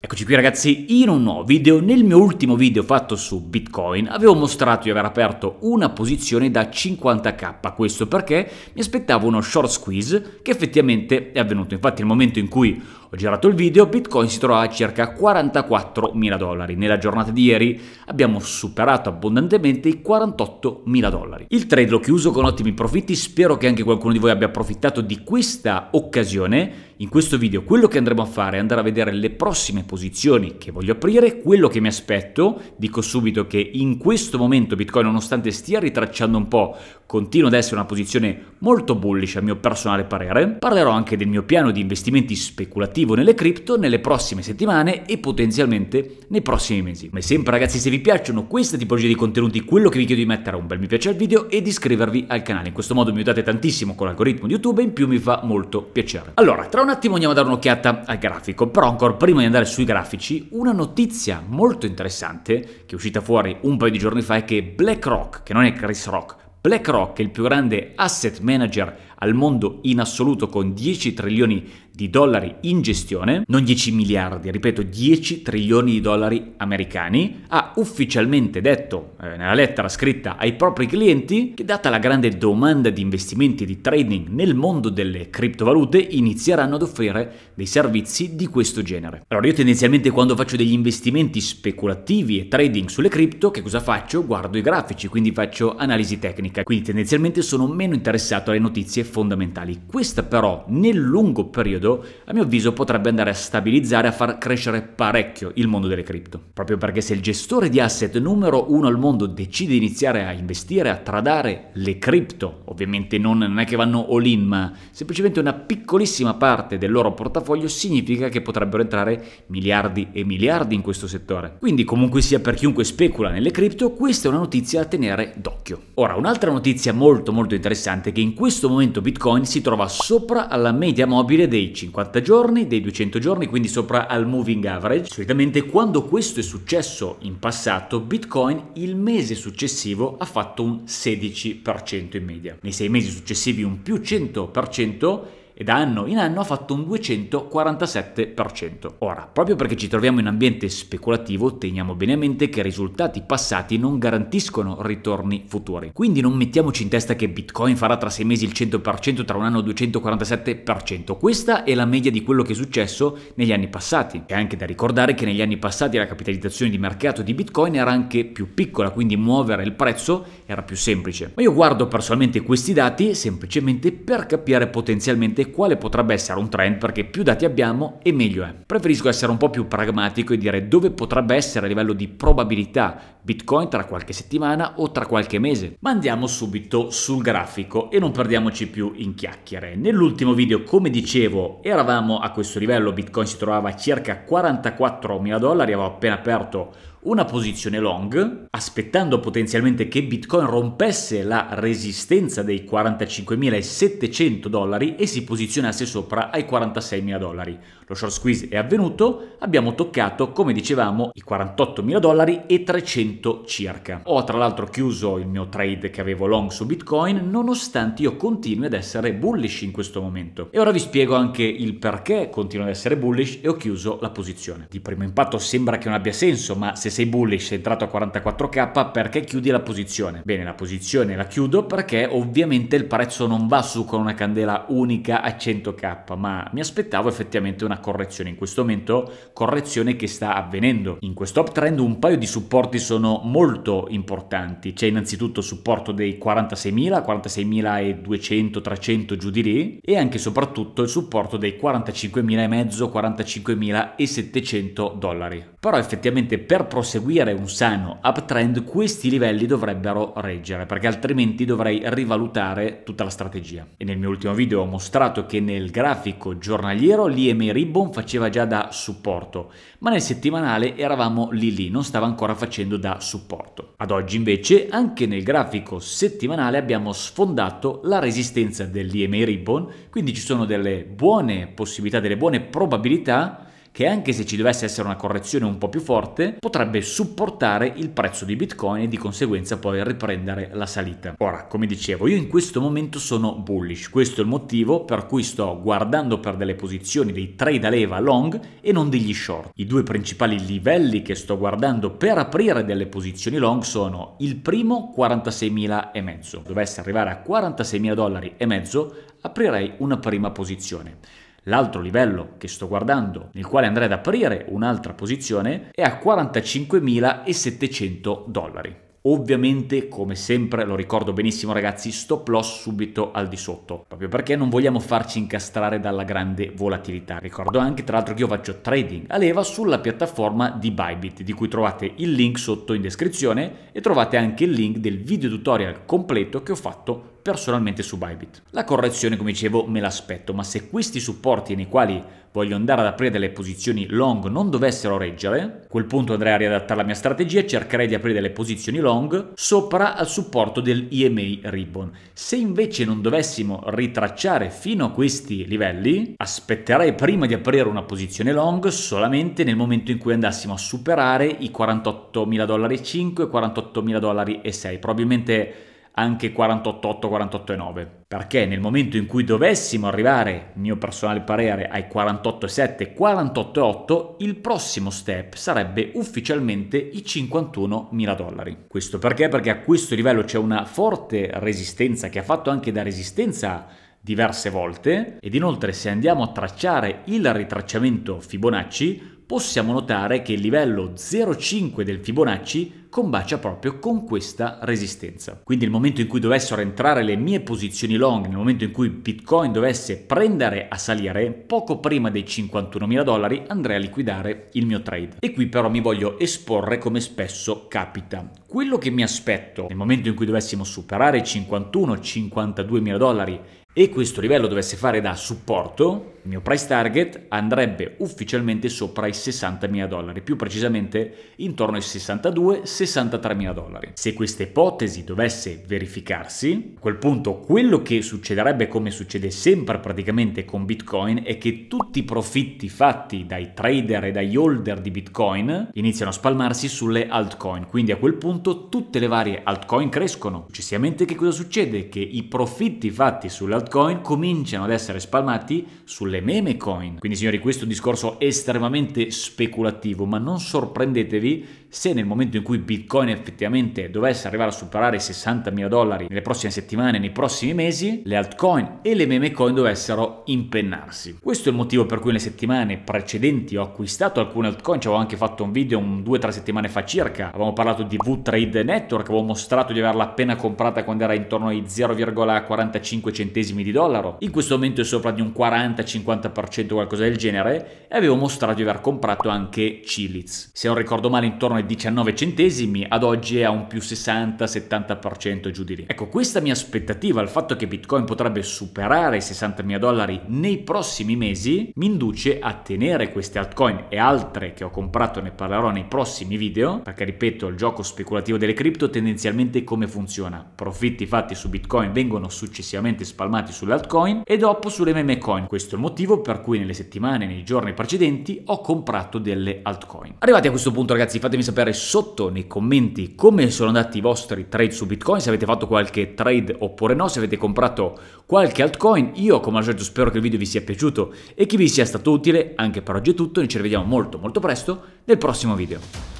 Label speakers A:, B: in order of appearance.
A: Eccoci qui ragazzi in un nuovo video, nel mio ultimo video fatto su Bitcoin avevo mostrato di aver aperto una posizione da 50k, questo perché mi aspettavo uno short squeeze che effettivamente è avvenuto, infatti nel momento in cui ho girato il video, Bitcoin si trova a circa 44.000 dollari. Nella giornata di ieri abbiamo superato abbondantemente i 48.000 dollari. Il trade l'ho chiuso con ottimi profitti, spero che anche qualcuno di voi abbia approfittato di questa occasione. In questo video quello che andremo a fare è andare a vedere le prossime posizioni che voglio aprire, quello che mi aspetto. Dico subito che in questo momento Bitcoin, nonostante stia ritracciando un po', continua ad essere una posizione molto bullish a mio personale parere. Parlerò anche del mio piano di investimenti speculativi attivo nelle cripto nelle prossime settimane e potenzialmente nei prossimi mesi. Come sempre ragazzi se vi piacciono queste tipologie di contenuti quello che vi chiedo di mettere è un bel mi piace al video e di iscrivervi al canale, in questo modo mi aiutate tantissimo con l'algoritmo di YouTube e in più mi fa molto piacere. Allora tra un attimo andiamo a dare un'occhiata al grafico, però ancora prima di andare sui grafici una notizia molto interessante che è uscita fuori un paio di giorni fa è che BlackRock, che non è Chris Rock, BlackRock, il più grande asset manager al mondo in assoluto con 10 trilioni di dollari in gestione, non 10 miliardi, ripeto 10 trilioni di dollari americani, ha ufficialmente detto eh, nella lettera scritta ai propri clienti che data la grande domanda di investimenti e di trading nel mondo delle criptovalute inizieranno ad offrire dei servizi di questo genere. Allora io tendenzialmente quando faccio degli investimenti speculativi e trading sulle cripto, che cosa faccio? Guardo i grafici, quindi faccio analisi tecnica, quindi tendenzialmente sono meno interessato alle notizie fondamentali. Questa però nel lungo periodo, a mio avviso, potrebbe andare a stabilizzare, a far crescere parecchio il mondo delle cripto. Proprio perché se il gestore di asset numero uno al mondo decide di iniziare a investire, a tradare le cripto, ovviamente non, non è che vanno all in, ma semplicemente una piccolissima parte del loro portafoglio significa che potrebbero entrare miliardi e miliardi in questo settore. Quindi comunque sia per chiunque specula nelle cripto, questa è una notizia da tenere d'occhio. Ora, un'altra notizia molto molto interessante che in questo momento momento Bitcoin si trova sopra alla media mobile dei 50 giorni, dei 200 giorni, quindi sopra al moving average. Solitamente quando questo è successo in passato, Bitcoin il mese successivo ha fatto un 16% in media. Nei sei mesi successivi un più 100% e da anno in anno ha fatto un 247%. Ora, proprio perché ci troviamo in ambiente speculativo, teniamo bene a mente che i risultati passati non garantiscono ritorni futuri. Quindi non mettiamoci in testa che Bitcoin farà tra sei mesi il 100%, tra un anno 247%. Questa è la media di quello che è successo negli anni passati. È anche da ricordare che negli anni passati la capitalizzazione di mercato di Bitcoin era anche più piccola, quindi muovere il prezzo era più semplice. Ma io guardo personalmente questi dati semplicemente per capire potenzialmente quale potrebbe essere un trend perché più dati abbiamo e meglio è. Preferisco essere un po' più pragmatico e dire dove potrebbe essere a livello di probabilità Bitcoin tra qualche settimana o tra qualche mese. Ma andiamo subito sul grafico e non perdiamoci più in chiacchiere. Nell'ultimo video, come dicevo, eravamo a questo livello, Bitcoin si trovava a circa 44 mila dollari, avevo appena aperto una posizione long, aspettando potenzialmente che Bitcoin rompesse la resistenza dei 45.700 dollari e si posizionasse sopra ai 46.000 dollari lo short squeeze è avvenuto, abbiamo toccato, come dicevamo, i 48.000 dollari e 300 circa. Ho tra l'altro chiuso il mio trade che avevo long su Bitcoin, nonostante io continui ad essere bullish in questo momento. E ora vi spiego anche il perché continuo ad essere bullish e ho chiuso la posizione. Di primo impatto sembra che non abbia senso, ma se sei bullish, sei entrato a 44k, perché chiudi la posizione? Bene, la posizione la chiudo perché ovviamente il prezzo non va su con una candela unica a 100k, ma mi aspettavo effettivamente una correzione in questo momento, correzione che sta avvenendo. In questo uptrend un paio di supporti sono molto importanti, c'è innanzitutto supporto dei 46.000, 46.200, 300 giù di lì e anche e soprattutto il supporto dei 45.500, 45.700 dollari però effettivamente per proseguire un sano uptrend questi livelli dovrebbero reggere, perché altrimenti dovrei rivalutare tutta la strategia. E nel mio ultimo video ho mostrato che nel grafico giornaliero l'IMA Ribbon faceva già da supporto, ma nel settimanale eravamo lì lì, non stava ancora facendo da supporto. Ad oggi invece anche nel grafico settimanale abbiamo sfondato la resistenza dell'IMA Ribbon, quindi ci sono delle buone possibilità, delle buone probabilità che anche se ci dovesse essere una correzione un po' più forte, potrebbe supportare il prezzo di Bitcoin e di conseguenza poi riprendere la salita. Ora, come dicevo, io in questo momento sono bullish, questo è il motivo per cui sto guardando per delle posizioni dei trade a leva long e non degli short. I due principali livelli che sto guardando per aprire delle posizioni long sono il primo 46.000 e mezzo. Dovesse arrivare a 46.000 dollari e mezzo, aprirei una prima posizione. L'altro livello che sto guardando, nel quale andrei ad aprire un'altra posizione, è a 45.700 dollari. Ovviamente, come sempre, lo ricordo benissimo ragazzi, stop loss subito al di sotto, proprio perché non vogliamo farci incastrare dalla grande volatilità. Ricordo anche, tra l'altro, che io faccio trading a leva sulla piattaforma di Bybit, di cui trovate il link sotto in descrizione e trovate anche il link del video tutorial completo che ho fatto personalmente su Bybit. La correzione, come dicevo, me l'aspetto, ma se questi supporti nei quali voglio andare ad aprire delle posizioni long non dovessero reggere, a quel punto andrei a riadattare la mia strategia e cercherei di aprire delle posizioni long sopra al supporto del EMA Ribbon. Se invece non dovessimo ritracciare fino a questi livelli, aspetterei prima di aprire una posizione long solamente nel momento in cui andassimo a superare i 48.000 dollari e 5 e 48.000 dollari e 6. Probabilmente anche 48,8, 9. Perché nel momento in cui dovessimo arrivare, mio personale parere, ai 48 48,7, 48,8, il prossimo step sarebbe ufficialmente i 51 mila dollari. Questo perché? Perché a questo livello c'è una forte resistenza che ha fatto anche da resistenza diverse volte ed inoltre se andiamo a tracciare il ritracciamento Fibonacci possiamo notare che il livello 0,5 del Fibonacci combacia proprio con questa resistenza. Quindi nel momento in cui dovessero entrare le mie posizioni long, nel momento in cui Bitcoin dovesse prendere a salire, poco prima dei 51.000 dollari andrei a liquidare il mio trade. E qui però mi voglio esporre come spesso capita. Quello che mi aspetto nel momento in cui dovessimo superare i 51-52.000 dollari e questo livello dovesse fare da supporto, il mio price target andrebbe ufficialmente sopra i 60.000 dollari, più precisamente intorno ai 62-63.000 dollari. Se questa ipotesi dovesse verificarsi, a quel punto quello che succederebbe come succede sempre praticamente con Bitcoin è che tutti i profitti fatti dai trader e dagli holder di Bitcoin iniziano a spalmarsi sulle altcoin, quindi a quel punto tutte le varie altcoin crescono. Successivamente che cosa succede? Che i profitti fatti sulle altcoin cominciano ad essere spalmati sulle le meme coin. Quindi signori, questo è un discorso estremamente speculativo, ma non sorprendetevi se nel momento in cui Bitcoin effettivamente dovesse arrivare a superare i 60 mila dollari nelle prossime settimane, nei prossimi mesi, le altcoin e le meme coin dovessero impennarsi. Questo è il motivo per cui nelle settimane precedenti ho acquistato alcune altcoin, ci avevo anche fatto un video un 2-3 settimane fa circa, avevamo parlato di VTrade Network, avevo mostrato di averla appena comprata quando era intorno ai 0,45 centesimi di dollaro, in questo momento è sopra di un 45 50% qualcosa del genere, e avevo mostrato di aver comprato anche Chiliz. Se non ricordo male intorno ai 19 centesimi, ad oggi è a un più 60-70% giù di lì. Ecco, questa mia aspettativa, il fatto che Bitcoin potrebbe superare i 60.000 dollari nei prossimi mesi, mi induce a tenere queste altcoin e altre che ho comprato, ne parlerò nei prossimi video, perché ripeto, il gioco speculativo delle cripto tendenzialmente come funziona? Profitti fatti su Bitcoin vengono successivamente spalmati sulle altcoin e dopo sulle meme coin. Questo è il motivo motivo per cui nelle settimane, nei giorni precedenti ho comprato delle altcoin. Arrivati a questo punto ragazzi fatemi sapere sotto nei commenti come sono andati i vostri trade su Bitcoin, se avete fatto qualche trade oppure no, se avete comprato qualche altcoin. Io come al solito spero che il video vi sia piaciuto e che vi sia stato utile, anche per oggi è tutto, noi ci rivediamo molto molto presto nel prossimo video.